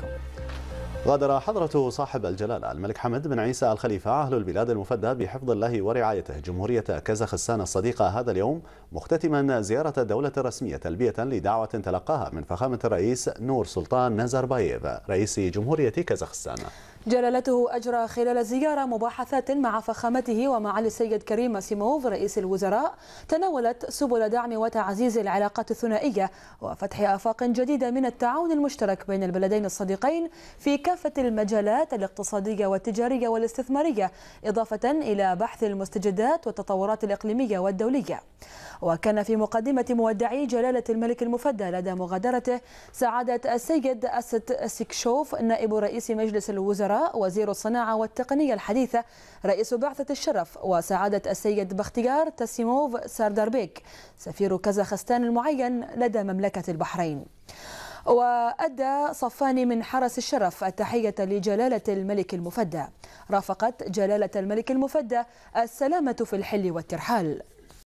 بكم غادر حضرة صاحب الجلالة الملك حمد بن عيسى الخليفة أهل البلاد المفدى بحفظ الله ورعايته جمهورية كازاخستان الصديقة هذا اليوم مختتما زيارة الدولة الرسمية تلبية لدعوة تلقاها من فخامة الرئيس نور سلطان نزاربايف رئيس جمهورية كازاخستان جلالته أجرى خلال زيارة مباحثات مع فخامته ومعالي السيد كريم سيموف رئيس الوزراء تناولت سبل دعم وتعزيز العلاقات الثنائية وفتح آفاق جديدة من التعاون المشترك بين البلدين الصديقين في كافة المجالات الاقتصادية والتجارية والاستثمارية إضافة إلى بحث المستجدات والتطورات الإقليمية والدولية وكان في مقدمة مودعي جلالة الملك المفدى لدى مغادرته سعادة السيد أسد سيكشوف نائب رئيس مجلس الوزراء وزير الصناعة والتقنية الحديثة رئيس بعثة الشرف وسعادة السيد بختيار تاسيموف سارداربيك سفير كازاخستان المعين لدى مملكة البحرين وأدى صفان من حرس الشرف التحية لجلالة الملك المفدى رافقت جلالة الملك المفدى السلامة في الحل والترحال